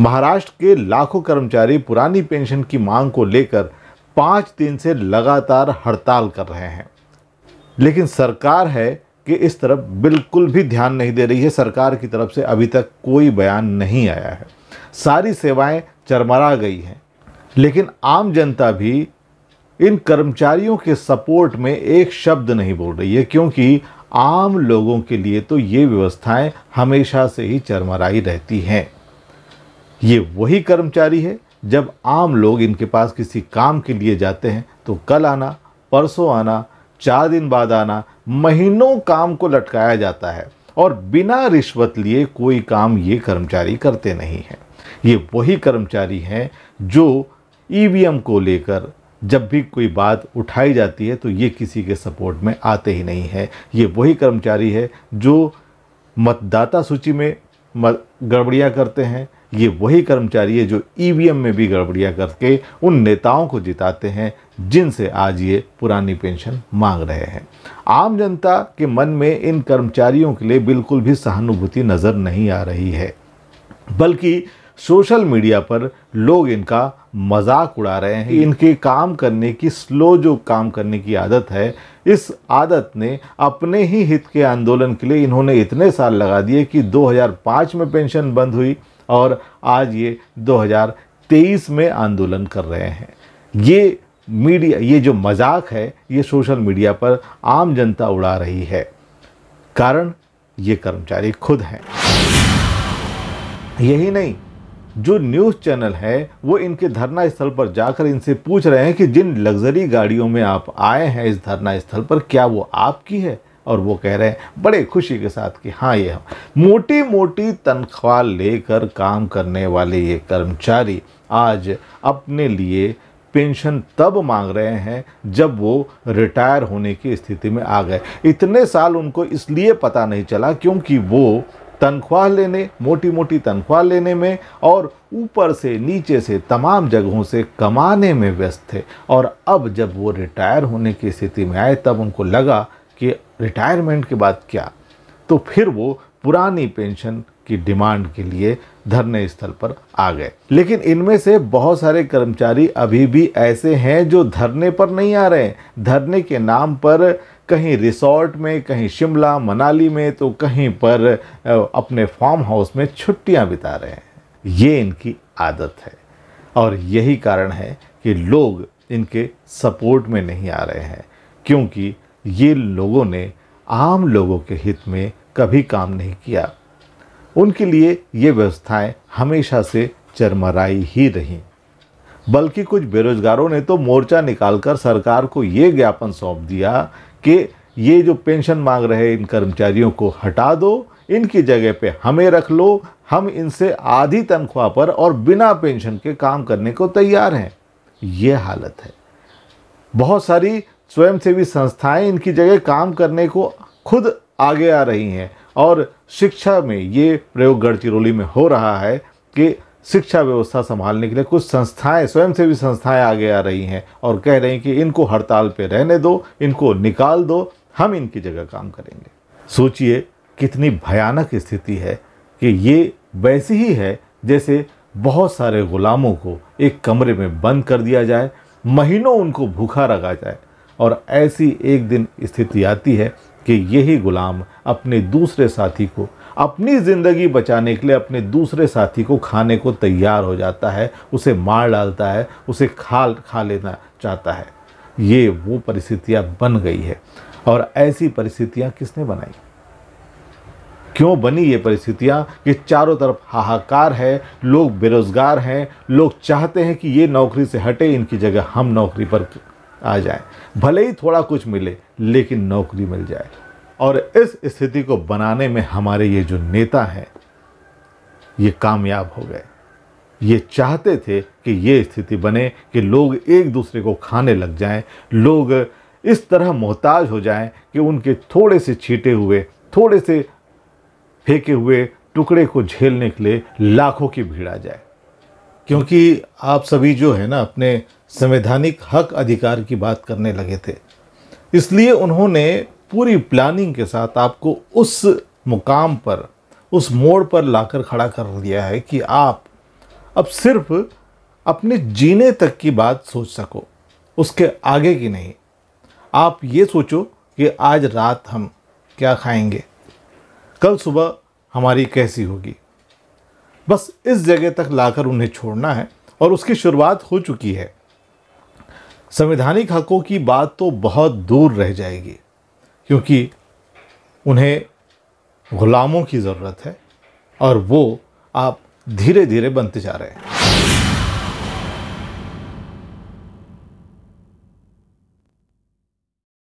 महाराष्ट्र के लाखों कर्मचारी पुरानी पेंशन की मांग को लेकर पाँच दिन से लगातार हड़ताल कर रहे हैं लेकिन सरकार है कि इस तरफ बिल्कुल भी ध्यान नहीं दे रही है सरकार की तरफ से अभी तक कोई बयान नहीं आया है सारी सेवाएं चरमरा गई हैं लेकिन आम जनता भी इन कर्मचारियों के सपोर्ट में एक शब्द नहीं बोल रही है क्योंकि आम लोगों के लिए तो ये व्यवस्थाएं हमेशा से ही चरमराई रहती हैं ये वही कर्मचारी है जब आम लोग इनके पास किसी काम के लिए जाते हैं तो कल आना परसों आना चार दिन बाद आना महीनों काम को लटकाया जाता है और बिना रिश्वत लिए कोई काम ये कर्मचारी करते नहीं हैं ये वही कर्मचारी हैं जो ई e को लेकर जब भी कोई बात उठाई जाती है तो ये किसी के सपोर्ट में आते ही नहीं है ये वही कर्मचारी है जो मतदाता सूची में गड़बड़ियाँ करते हैं ये वही कर्मचारी है जो ईवीएम e में भी गड़बड़ियाँ करके उन नेताओं को जिताते हैं जिनसे आज ये पुरानी पेंशन मांग रहे हैं आम जनता के मन में इन कर्मचारियों के लिए बिल्कुल भी सहानुभूति नज़र नहीं आ रही है बल्कि सोशल मीडिया पर लोग इनका मजाक उड़ा रहे हैं इनके काम करने की स्लो जो काम करने की आदत है इस आदत ने अपने ही हित के आंदोलन के लिए इन्होंने इतने साल लगा दिए कि 2005 में पेंशन बंद हुई और आज ये 2023 में आंदोलन कर रहे हैं ये मीडिया ये जो मजाक है ये सोशल मीडिया पर आम जनता उड़ा रही है कारण ये कर्मचारी खुद हैं यही नहीं जो न्यूज़ चैनल है वो इनके धरना स्थल पर जाकर इनसे पूछ रहे हैं कि जिन लग्जरी गाड़ियों में आप आए हैं इस धरना स्थल पर क्या वो आपकी है और वो कह रहे हैं बड़े खुशी के साथ कि हाँ ये हम मोटी मोटी तनख्वाह लेकर काम करने वाले ये कर्मचारी आज अपने लिए पेंशन तब मांग रहे हैं जब वो रिटायर होने की स्थिति में आ गए इतने साल उनको इसलिए पता नहीं चला क्योंकि वो तनख्वाह लेने मोटी मोटी तनख्वाह लेने में और ऊपर से नीचे से तमाम जगहों से कमाने में व्यस्त थे और अब जब वो रिटायर होने की स्थिति में आए तब उनको लगा कि रिटायरमेंट के बाद क्या तो फिर वो पुरानी पेंशन की डिमांड के लिए धरने स्थल पर आ गए लेकिन इनमें से बहुत सारे कर्मचारी अभी भी ऐसे हैं जो धरने पर नहीं आ रहे धरने के नाम पर कहीं रिसोर्ट में कहीं शिमला मनाली में तो कहीं पर अपने फार्म हाउस में छुट्टियां बिता रहे हैं ये इनकी आदत है और यही कारण है कि लोग इनके सपोर्ट में नहीं आ रहे हैं क्योंकि ये लोगों ने आम लोगों के हित में कभी काम नहीं किया उनके लिए ये व्यवस्थाएं हमेशा से चरमराई ही रहीं बल्कि कुछ बेरोजगारों ने तो मोर्चा निकालकर सरकार को ये ज्ञापन सौंप दिया कि ये जो पेंशन मांग रहे इन कर्मचारियों को हटा दो इनकी जगह पे हमें रख लो हम इनसे आधी तनख्वाह पर और बिना पेंशन के काम करने को तैयार हैं ये हालत है बहुत सारी स्वयंसेवी संस्थाएं इनकी जगह काम करने को खुद आगे आ रही हैं और शिक्षा में ये प्रयोग गढ़चिरौली में हो रहा है कि शिक्षा व्यवस्था संभालने के लिए कुछ संस्थाएं स्वयंसेवी संस्थाएं आगे आ रही हैं और कह रही हैं कि इनको हड़ताल पे रहने दो इनको निकाल दो हम इनकी जगह काम करेंगे सोचिए कितनी भयानक स्थिति है कि ये वैसी ही है जैसे बहुत सारे गुलामों को एक कमरे में बंद कर दिया जाए महीनों उनको भूखा रखा जाए और ऐसी एक दिन स्थिति आती है कि यही गुलाम अपने दूसरे साथी को अपनी ज़िंदगी बचाने के लिए अपने दूसरे साथी को खाने को तैयार हो जाता है उसे मार डालता है उसे खा खा लेना चाहता है ये वो परिस्थितियाँ बन गई है और ऐसी परिस्थितियाँ किसने बनाई क्यों बनी ये परिस्थितियाँ कि चारों तरफ हाहाकार है लोग बेरोज़गार हैं लोग चाहते हैं कि ये नौकरी से हटे इनकी जगह हम नौकरी पर आ जाए भले ही थोड़ा कुछ मिले लेकिन नौकरी मिल जाए और इस स्थिति को बनाने में हमारे ये जो नेता हैं ये कामयाब हो गए ये चाहते थे कि ये स्थिति बने कि लोग एक दूसरे को खाने लग जाएं, लोग इस तरह मोहताज हो जाएं कि उनके थोड़े से छीटे हुए थोड़े से फेंके हुए टुकड़े को झेलने के लिए लाखों की भीड़ आ जाए क्योंकि आप सभी जो है ना अपने संवैधानिक हक अधिकार की बात करने लगे थे इसलिए उन्होंने पूरी प्लानिंग के साथ आपको उस मुकाम पर उस मोड़ पर लाकर खड़ा कर दिया है कि आप अब सिर्फ अपने जीने तक की बात सोच सको उसके आगे की नहीं आप ये सोचो कि आज रात हम क्या खाएंगे कल सुबह हमारी कैसी होगी बस इस जगह तक लाकर उन्हें छोड़ना है और उसकी शुरुआत हो चुकी है संवैधानिक हकों की बात तो बहुत दूर रह जाएगी क्योंकि उन्हें गुलामों की ज़रूरत है और वो आप धीरे धीरे बनते जा रहे हैं